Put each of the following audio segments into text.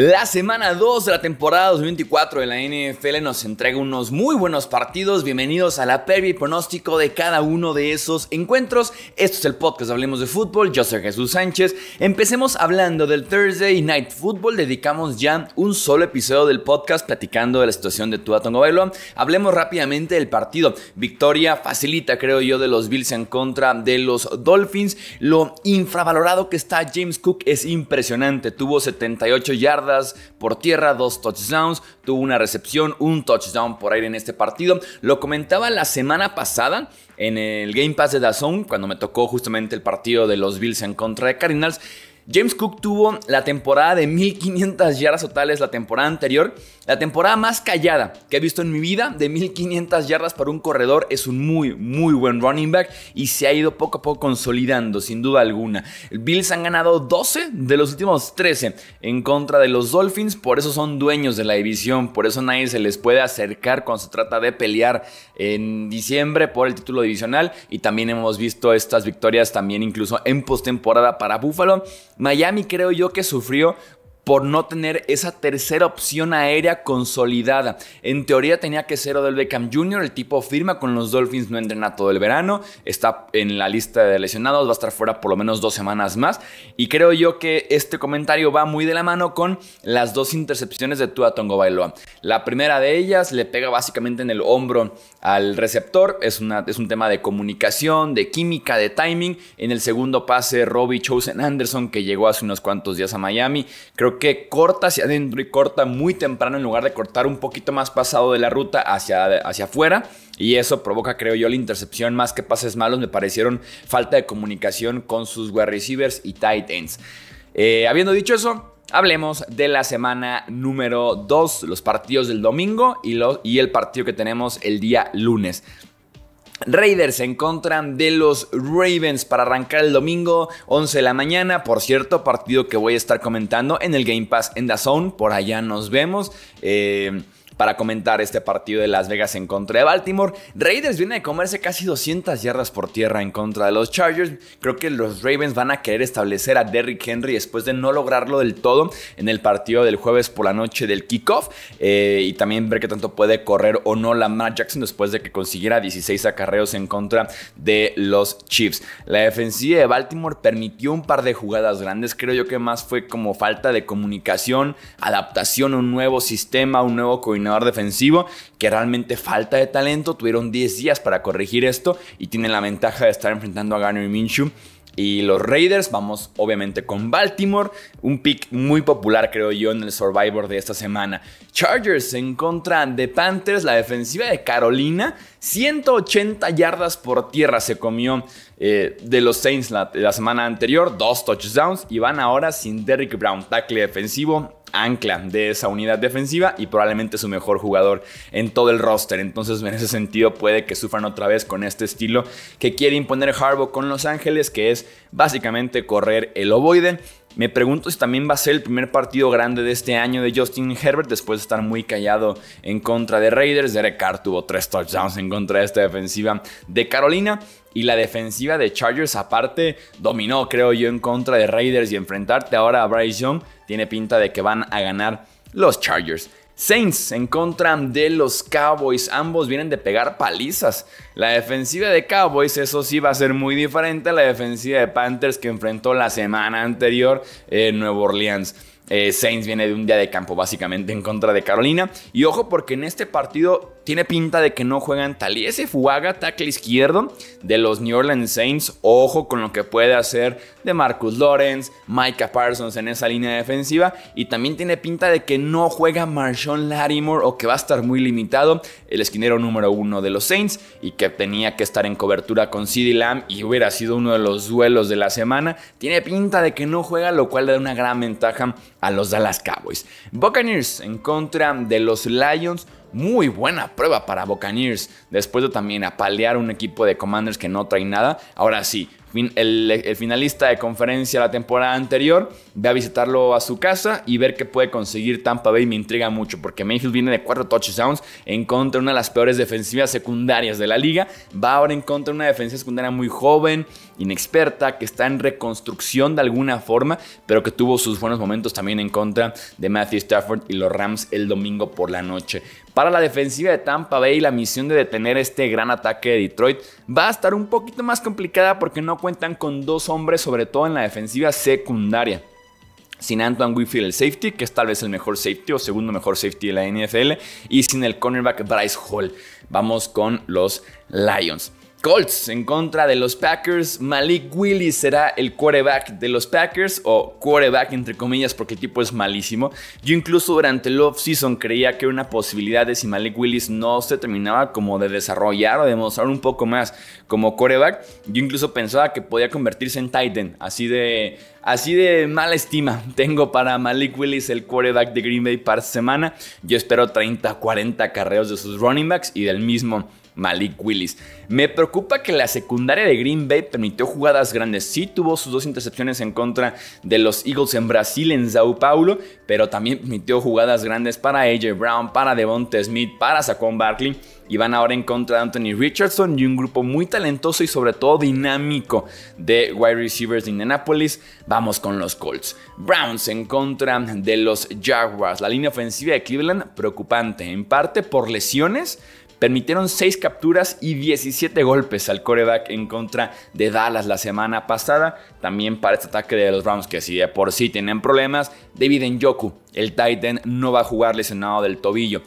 La semana 2 de la temporada 2024 de la NFL nos entrega unos muy buenos partidos. Bienvenidos a la previa y pronóstico de cada uno de esos encuentros. Esto es el podcast Hablemos de Fútbol. Yo soy Jesús Sánchez. Empecemos hablando del Thursday Night Football. Dedicamos ya un solo episodio del podcast platicando de la situación de Tua Tongo Hablemos rápidamente del partido. Victoria facilita, creo yo, de los Bills en contra de los Dolphins. Lo infravalorado que está James Cook es impresionante. Tuvo 78 yardas por tierra, dos touchdowns, tuvo una recepción, un touchdown por aire en este partido. Lo comentaba la semana pasada en el Game Pass de Dazón, cuando me tocó justamente el partido de los Bills en contra de Cardinals. James Cook tuvo la temporada de 1500 yardas totales la temporada anterior, la temporada más callada que he visto en mi vida, de 1500 yardas para un corredor, es un muy, muy buen running back y se ha ido poco a poco consolidando, sin duda alguna. Bills han ganado 12 de los últimos 13 en contra de los Dolphins, por eso son dueños de la división, por eso nadie se les puede acercar cuando se trata de pelear en diciembre por el título divisional y también hemos visto estas victorias también incluso en postemporada para Buffalo. Miami creo yo que sufrió por no tener esa tercera opción aérea consolidada. En teoría tenía que ser Odell Beckham Jr., el tipo firma con los Dolphins, no entrena todo el verano, está en la lista de lesionados, va a estar fuera por lo menos dos semanas más. Y creo yo que este comentario va muy de la mano con las dos intercepciones de Tua Tongo La primera de ellas le pega básicamente en el hombro al receptor, es, una, es un tema de comunicación, de química, de timing. En el segundo pase, Robbie Chosen Anderson, que llegó hace unos cuantos días a Miami, creo porque corta hacia adentro y corta muy temprano en lugar de cortar un poquito más pasado de la ruta hacia, hacia afuera. Y eso provoca, creo yo, la intercepción. Más que pases malos, me parecieron falta de comunicación con sus wide receivers y tight ends. Eh, habiendo dicho eso, hablemos de la semana número 2, los partidos del domingo y, y el partido que tenemos el día lunes. Raiders se encuentran de los Ravens para arrancar el domingo 11 de la mañana. Por cierto, partido que voy a estar comentando en el Game Pass en The Zone. Por allá nos vemos. Eh, para comentar este partido de Las Vegas en contra de Baltimore. Raiders viene de comerse casi 200 yardas por tierra en contra de los Chargers. Creo que los Ravens van a querer establecer a Derrick Henry después de no lograrlo del todo en el partido del jueves por la noche del kickoff. Eh, y también ver qué tanto puede correr o no Lamar Jackson después de que consiguiera 16 acarreos en contra de los Chiefs. La defensiva de Baltimore permitió un par de jugadas grandes. Creo yo que más fue como falta de comunicación, adaptación a un nuevo sistema, un nuevo coordinador defensivo, que realmente falta de talento. Tuvieron 10 días para corregir esto y tienen la ventaja de estar enfrentando a Garner y Minshew. Y los Raiders, vamos obviamente con Baltimore, un pick muy popular creo yo en el Survivor de esta semana. Chargers en contra de Panthers, la defensiva de Carolina, 180 yardas por tierra se comió eh, de los Saints la, la, semana anterior, dos touchdowns y van ahora sin Derrick Brown, tackle defensivo, ancla de esa unidad defensiva y probablemente su mejor jugador en todo el roster. Entonces, en ese sentido, puede que sufran otra vez con este estilo que quiere imponer Harbaugh con Los Ángeles, que es básicamente correr el ovoide me pregunto si también va a ser el primer partido grande de este año de Justin Herbert después de estar muy callado en contra de Raiders. Derek Carr tuvo tres touchdowns en contra de esta defensiva de Carolina. Y la defensiva de Chargers aparte dominó, creo yo, en contra de Raiders y enfrentarte ahora a Bryce Young tiene pinta de que van a ganar los Chargers. Saints en contra de los Cowboys. Ambos vienen de pegar palizas. La defensiva de Cowboys, eso sí, va a ser muy diferente a la defensiva de Panthers que enfrentó la semana anterior en Nueva Orleans. Eh, Saints viene de un día de campo básicamente en contra de Carolina. Y ojo porque en este partido tiene pinta de que no juegan ese Fuaga, tackle izquierdo de los New Orleans Saints. Ojo con lo que puede hacer de Marcus Lawrence, Micah Parsons en esa línea defensiva. Y también tiene pinta de que no juega Marshawn Lattimore o que va a estar muy limitado el esquinero número uno de los Saints y que tenía que estar en cobertura con CeeDee Lamb y hubiera sido uno de los duelos de la semana. Tiene pinta de que no juega, lo cual da una gran ventaja a los Dallas Cowboys. Buccaneers en contra de los Lions muy buena prueba para Buccaneers. Después de también apalear un equipo de Commanders que no trae nada. Ahora sí, el, finalista de conferencia la temporada anterior, ve a visitarlo a su casa y ver qué puede conseguir Tampa Bay me intriga mucho porque Mayfield viene de cuatro touchdowns en contra de una de las peores defensivas secundarias de la liga, va ahora en contra de una defensiva secundaria muy joven, inexperta, que está en reconstrucción de alguna forma, pero que tuvo sus buenos momentos también en contra de Matthew Stafford y los Rams el domingo por la noche. Para la defensiva de Tampa Bay, la misión de detener este gran ataque de Detroit va a estar un poquito más complicada porque no cuentan con dos hombres, sobre todo en la defensiva secundaria. Sin Antoine Winfield, el safety, que es tal vez el mejor safety o segundo mejor safety de la NFL, y sin el cornerback Bryce Hall. Vamos con los Lions. Colts en contra de los Packers. Malik Willis será el quarterback de los Packers, o quarterback entre comillas, porque el tipo es malísimo. Yo incluso durante el offseason creía que era una posibilidad de si Malik Willis no se terminaba como de desarrollar o de mostrar un poco más como quarterback. Yo incluso pensaba que podía convertirse en Titan, así de Así de mala estima tengo para Malik Willis, el quarterback de Green Bay para semana. Yo espero 30, 40 carreos de sus running backs y del mismo Malik Willis. Me preocupa que la secundaria de Green Bay permitió jugadas grandes. Sí tuvo sus dos intercepciones en contra de los Eagles en Brasil, en Sao Paulo, pero también permitió jugadas grandes para AJ Brown, para Devonte Smith, para Saquon Barkley. Y van ahora en contra de Anthony Richardson y un grupo muy talentoso y sobre todo dinámico de wide receivers de Indianapolis. Vamos con los Colts. Browns en contra de los Jaguars. La línea ofensiva de Cleveland preocupante, en parte por lesiones, permitieron 6 capturas y 17 golpes al coreback en contra de Dallas la semana pasada. También para este ataque de los Browns, que si de por sí tienen problemas, David Njoku, el Titan, no va a jugar lesionado del tobillo.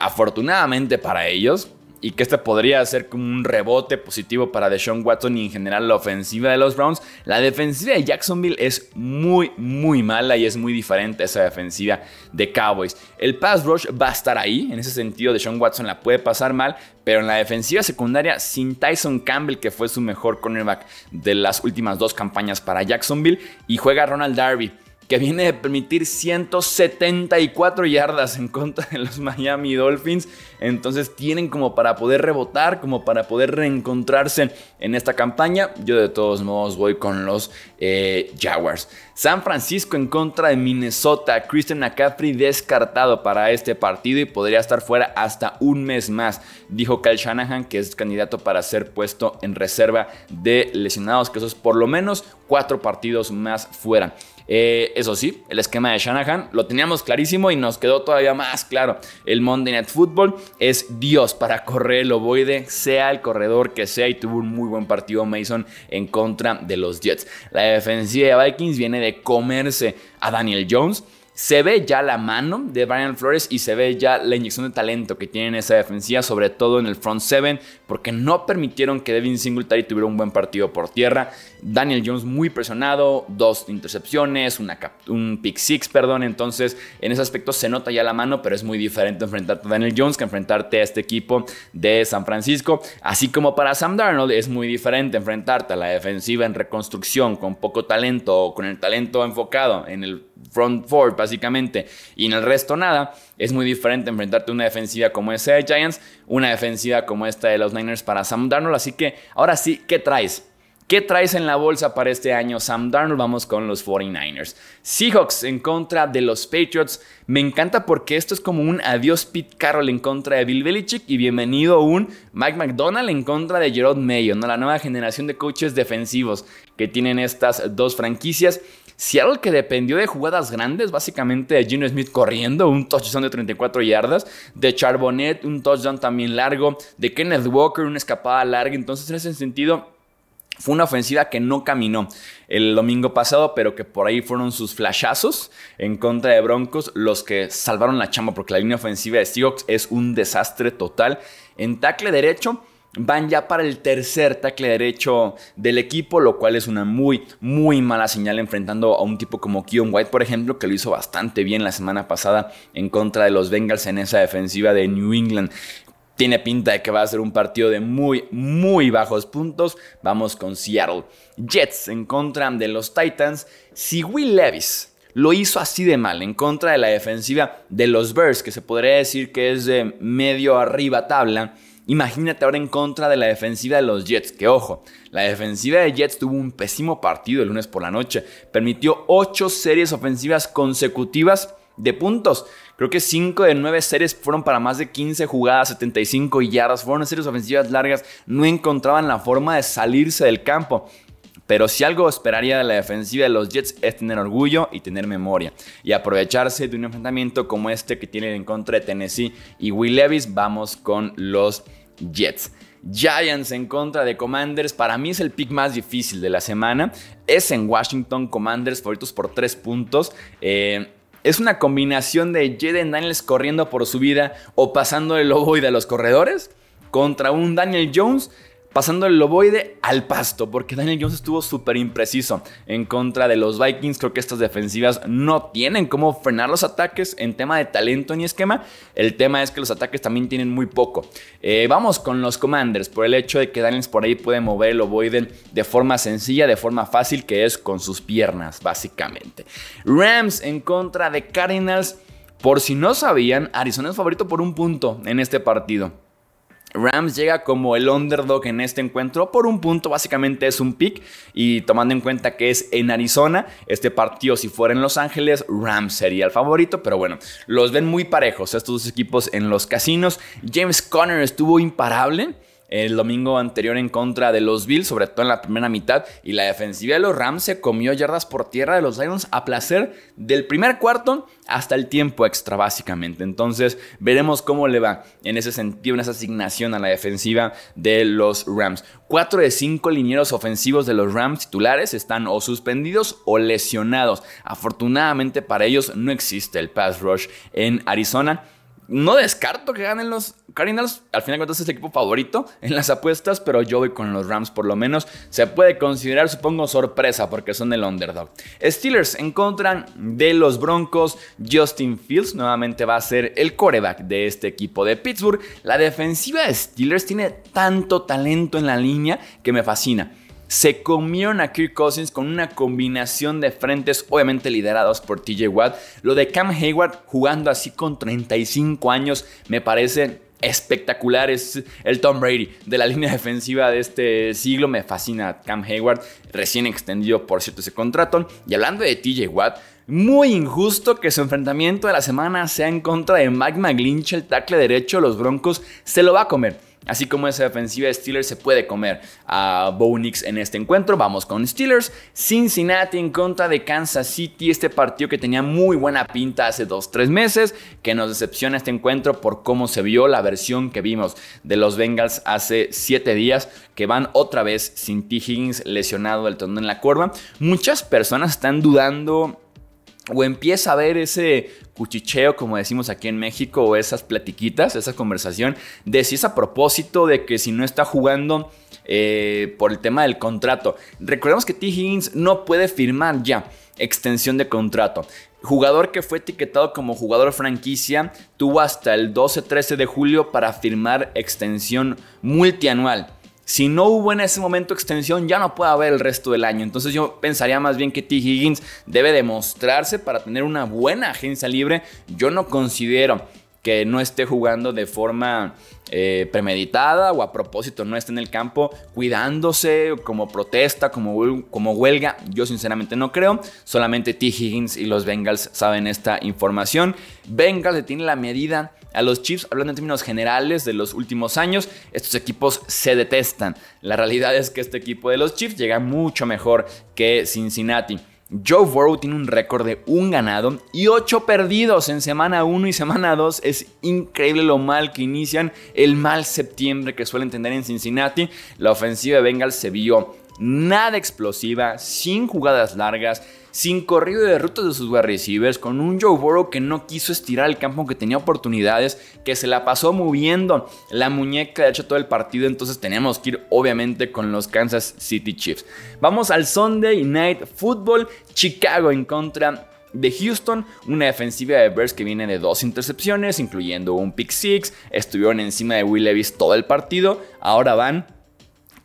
Afortunadamente para ellos, y que este podría ser como un rebote positivo para Deshaun Watson y en general la ofensiva de los Browns. La defensiva de Jacksonville es muy, muy mala y es muy diferente a esa defensiva de Cowboys. El pass rush va a estar ahí, en ese sentido Deshaun Watson la puede pasar mal, pero en la defensiva secundaria sin Tyson Campbell, que fue su mejor cornerback de las últimas dos campañas para Jacksonville, y juega Ronald Darby que viene de permitir 174 yardas en contra de los Miami Dolphins. Entonces tienen como para poder rebotar, como para poder reencontrarse en esta campaña. Yo de todos modos voy con los eh, Jaguars. San Francisco en contra de Minnesota. Christian McCaffrey descartado para este partido y podría estar fuera hasta un mes más. Dijo Kyle Shanahan que es candidato para ser puesto en reserva de lesionados, que eso es por lo menos cuatro partidos más fuera. Eh, eso sí, el esquema de Shanahan lo teníamos clarísimo y nos quedó todavía más claro. El Monday Night Football es Dios para correr el ovoide, sea el corredor que sea, y tuvo un muy buen partido Mason en contra de los Jets. La defensiva de Vikings viene de comerse a Daniel Jones se ve ya la mano de Brian Flores y se ve ya la inyección de talento que tiene en esa defensiva, sobre todo en el front seven, porque no permitieron que Devin Singletary tuviera un buen partido por tierra. Daniel Jones muy presionado, dos intercepciones, un pick six, perdón. Entonces, en ese aspecto se nota ya la mano, pero es muy diferente enfrentarte a Daniel Jones que enfrentarte a este equipo de San Francisco. Así como para Sam Darnold es muy diferente enfrentarte a la defensiva en reconstrucción con poco talento o con el talento enfocado en el front Ford básicamente, y en el resto nada, es muy diferente enfrentarte a una defensiva como esa de Giants, una defensiva como esta de los Niners para Sam Darnold. Así que ahora sí, ¿qué traes? ¿Qué traes en la bolsa para este año, Sam Darnold? Vamos con los 49ers. Seahawks en contra de los Patriots. Me encanta porque esto es como un adiós Pete Carroll en contra de Bill Belichick y bienvenido un Mike McDonald en contra de Gerard Mayo, ¿no? la nueva generación de coaches defensivos que tienen estas dos franquicias. Si algo que dependió de jugadas grandes, básicamente de Gino Smith corriendo, un touchdown de 34 yardas, de Charbonnet, un touchdown también largo, de Kenneth Walker, una escapada larga. Entonces, en ese sentido, fue una ofensiva que no caminó el domingo pasado, pero que por ahí fueron sus flashazos en contra de Broncos los que salvaron la chamba, porque la línea ofensiva de Seahawks es un desastre total. En tackle derecho, van ya para el tercer tackle derecho del equipo, lo cual es una muy, muy mala señal enfrentando a un tipo como Keon White, por ejemplo, que lo hizo bastante bien la semana pasada en contra de los Bengals en esa defensiva de New England. Tiene pinta de que va a ser un partido de muy, muy bajos puntos. Vamos con Seattle. Jets en contra de los Titans. Si Will Levis lo hizo así de mal en contra de la defensiva de los Bears, que se podría decir que es de medio arriba tabla, Imagínate ahora en contra de la defensiva de los Jets, que ojo, la defensiva de Jets tuvo un pésimo partido el lunes por la noche, permitió 8 series ofensivas consecutivas de puntos. Creo que 5 de 9 series fueron para más de 15 jugadas, 75 yardas, fueron series ofensivas largas, no encontraban la forma de salirse del campo. Pero si algo esperaría de la defensiva de los Jets es tener orgullo y tener memoria. Y aprovecharse de un enfrentamiento como este que tienen en contra de Tennessee y Will Levis. Vamos con los Jets. Giants en contra de Commanders. Para mí es el pick más difícil de la semana. Es en Washington, Commanders favoritos por 3 puntos. Eh, es una combinación de Jaden Daniels corriendo por su vida o pasando el y de los corredores contra un Daniel Jones pasando el loboide al pasto, porque Daniel Jones estuvo súper impreciso en contra de los Vikings. Creo que estas defensivas no tienen cómo frenar los ataques en tema de talento ni esquema. El tema es que los ataques también tienen muy poco. Eh, vamos con los Commanders, por el hecho de que Daniels por ahí puede mover el ovoide de forma sencilla, de forma fácil, que es con sus piernas, básicamente. Rams en contra de Cardinals. Por si no sabían, Arizona es favorito por un punto en este partido. Rams llega como el underdog en este encuentro por un punto, básicamente es un pick y tomando en cuenta que es en Arizona, este partido si fuera en Los Ángeles, Rams sería el favorito, pero bueno, los ven muy parejos estos dos equipos en los casinos. James Conner estuvo imparable el domingo anterior en contra de los Bills, sobre todo en la primera mitad, y la defensiva de los Rams se comió yardas por tierra de los Lions a placer del primer cuarto hasta el tiempo extra básicamente. Entonces veremos cómo le va en ese sentido, en esa asignación a la defensiva de los Rams. Cuatro de cinco linieros ofensivos de los Rams titulares están o suspendidos o lesionados. Afortunadamente para ellos no existe el pass rush en Arizona no descarto que ganen los Cardinals. Al final de cuentas es el equipo favorito en las apuestas, pero yo voy con los Rams por lo menos. Se puede considerar, supongo, sorpresa porque son el underdog. Steelers en contra de los Broncos. Justin Fields nuevamente va a ser el coreback de este equipo de Pittsburgh. La defensiva de Steelers tiene tanto talento en la línea que me fascina se comieron a Kirk Cousins con una combinación de frentes, obviamente liderados por TJ Watt. Lo de Cam Hayward jugando así con 35 años me parece espectacular. Es el Tom Brady de la línea defensiva de este siglo. Me fascina Cam Hayward, recién extendido por cierto ese contrato. Y hablando de TJ Watt. Muy injusto que su enfrentamiento de la semana sea en contra de Mike McGlinch, el tackle derecho de los Broncos, se lo va a comer. Así como esa defensiva de Steelers se puede comer a Bonix en este encuentro, vamos con Steelers. Cincinnati en contra de Kansas City, este partido que tenía muy buena pinta hace 2-3 meses, que nos decepciona este encuentro por cómo se vio la versión que vimos de los Bengals hace 7 días, que van otra vez sin T. Higgins lesionado del tendón en la curva. Muchas personas están dudando o empieza a ver ese cuchicheo, como decimos aquí en México, o esas platiquitas, esa conversación, de si es a propósito de que si no está jugando eh, por el tema del contrato. Recordemos que T. Higgins no puede firmar ya extensión de contrato. Jugador que fue etiquetado como jugador franquicia tuvo hasta el 12-13 de julio para firmar extensión multianual. Si no hubo en ese momento extensión, ya no puede haber el resto del año. Entonces yo pensaría más bien que T. Higgins debe demostrarse para tener una buena agencia libre. Yo no considero que no esté jugando de forma eh, premeditada o a propósito no esté en el campo cuidándose como protesta, como, como huelga. Yo sinceramente no creo. Solamente T. Higgins y los Bengals saben esta información. Bengals le tiene la medida a los Chiefs, hablando en términos generales de los últimos años, estos equipos se detestan. La realidad es que este equipo de los Chiefs llega mucho mejor que Cincinnati. Joe Burrow tiene un récord de un ganado y ocho perdidos en semana 1 y semana 2. Es increíble lo mal que inician, el mal septiembre que suelen tener en Cincinnati. La ofensiva de Bengals se vio nada explosiva, sin jugadas largas sin corrido de rutas de sus wide receivers, con un Joe Burrow que no quiso estirar el campo, que tenía oportunidades, que se la pasó moviendo la muñeca, de hecho, todo el partido. Entonces teníamos que ir, obviamente, con los Kansas City Chiefs. Vamos al Sunday Night Football, Chicago en contra de Houston, una defensiva de Bears que viene de dos intercepciones, incluyendo un pick six, estuvieron encima de Will Levis todo el partido, ahora van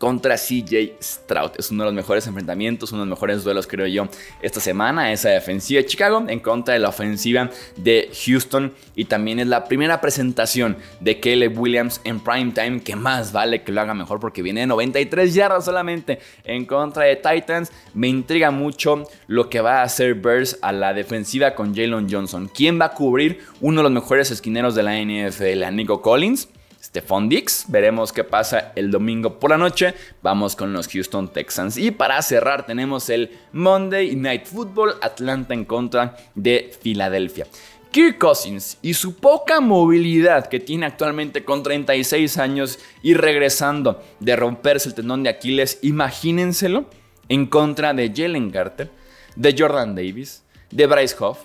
contra CJ Stroud. Es uno de los mejores enfrentamientos, uno de los mejores duelos, creo yo, esta semana. Esa defensiva de Chicago en contra de la ofensiva de Houston. Y también es la primera presentación de Caleb Williams en prime time, que más vale que lo haga mejor porque viene de 93 yardas solamente en contra de Titans. Me intriga mucho lo que va a hacer Bears a la defensiva con Jalen Johnson. ¿Quién va a cubrir uno de los mejores esquineros de la NFL? ¿A Nico Collins? Stephon Dix. Veremos qué pasa el domingo por la noche. Vamos con los Houston Texans. Y para cerrar tenemos el Monday Night Football Atlanta en contra de Filadelfia. Kirk Cousins y su poca movilidad que tiene actualmente con 36 años y regresando de romperse el tendón de Aquiles, imagínenselo en contra de Jalen Carter, de Jordan Davis, de Bryce Hoff,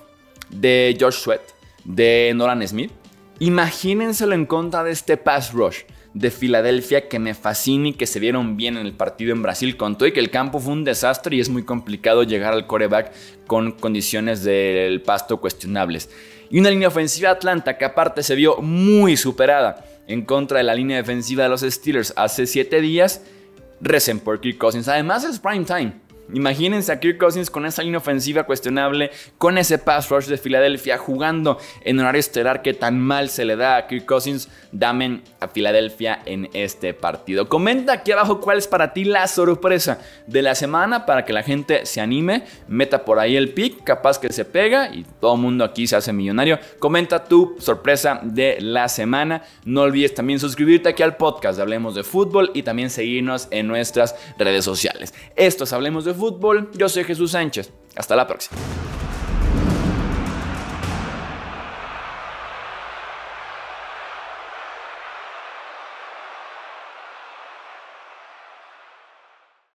de George Sweat, de Nolan Smith Imagínenselo en contra de este pass rush de Filadelfia que me fascina y que se vieron bien en el partido en Brasil con todo y que el campo fue un desastre y es muy complicado llegar al coreback con condiciones del pasto cuestionables. Y una línea ofensiva Atlanta que aparte se vio muy superada en contra de la línea defensiva de los Steelers hace 7 días, recen por Kirk Cousins. Además es prime time. Imagínense a Kirk Cousins con esa línea ofensiva cuestionable, con ese pass rush de Filadelfia, jugando en horario estelar que tan mal se le da a Kirk Cousins. Damen a Filadelfia en este partido. Comenta aquí abajo cuál es para ti la sorpresa de la semana para que la gente se anime, meta por ahí el pick, capaz que se pega y todo el mundo aquí se hace millonario. Comenta tu sorpresa de la semana. No olvides también suscribirte aquí al podcast de Hablemos de Fútbol y también seguirnos en nuestras redes sociales. Esto es Hablemos de Fútbol fútbol. Yo soy Jesús Sánchez. Hasta la próxima.